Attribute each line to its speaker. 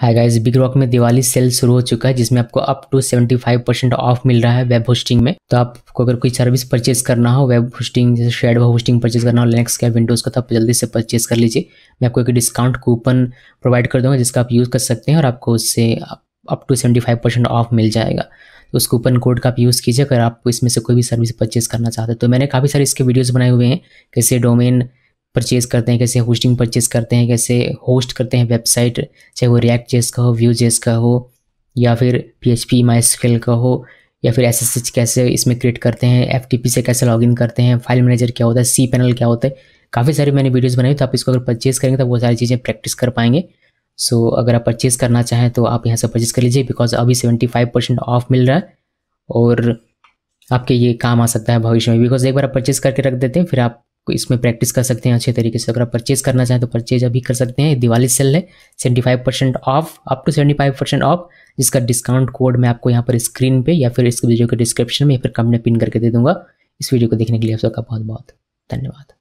Speaker 1: hi guys big rock में Diwali cell शुरू हो चुका है जिसमें आपको अप टू 75 परसेंट ऑफ मिल रहा है वेब होस्टिंग में तो आपको अगर कोई सर्विस परचेज करना हो वेब होस्टिंग जैसे शेड होस्टिंग परचेज करना हो लिनक्स का विंडोज़ का तो आप जल्दी से परचेज कर लीजिए मैं आपको एक डिस्काउंट कूपन प्रोवाइड कर दूँगा जिसका आप यूज़ कर सकते हैं और आपको उससे up to seventy five percent off मिल जाएगा तो उस कूपन कोड का आप यूज़ कीजिए अगर आप इसमें से कोई भी सर्विस परचेज करना चाहते हैं तो मैंने काफ़ी सारे इसके वीडियोज़ बनाए हुए हैं कैसे डोमेन परचेज़ करते हैं कैसे होस्टिंग परचेज करते हैं कैसे होस्ट करते हैं वेबसाइट चाहे वो रिएक्ट जेस का हो व्यू जेस का हो या फिर P H P MySQL का हो या फिर एस एस एच कैसे इसमें क्रिएट करते हैं एफ टी पी से कैसे लॉग इन करते हैं फाइल मैनेजर क्या होता है सी पैनल क्या होता है काफ़ी सारी मैंने वीडियोस बनाई तो आप इसको अगर परचेज़ करेंगे तो वो सारी चीज़ें प्रैक्टिस कर पाएंगे सो so, अगर आप परचेज़ करना चाहें तो आप यहाँ से परचेज़ कर लीजिए बिकॉज अभी सेवेंटी फाइव परसेंट ऑफ मिल रहा है और आपके ये काम आ सकता है भविष्य में बिकॉज एक बार आप परचेज़ करके रख देते हैं फिर आप इसमें प्रैक्टिस कर सकते हैं अच्छे तरीके से अगर आप परचेज करना चाहें तो परचेज अभी कर सकते हैं दिवाली सेल है seventy five percent off up to seventy five percent off जिसका डिस्काउंट कोड मैं आपको यहाँ पर स्क्रीन पे या फिर इस वीडियो के डिस्क्रिप्शन में या फिर कमेंट पिन करके दे दूंगा इस वीडियो को देखने के लिए आप सबका बहुत बहुत धन्यवाद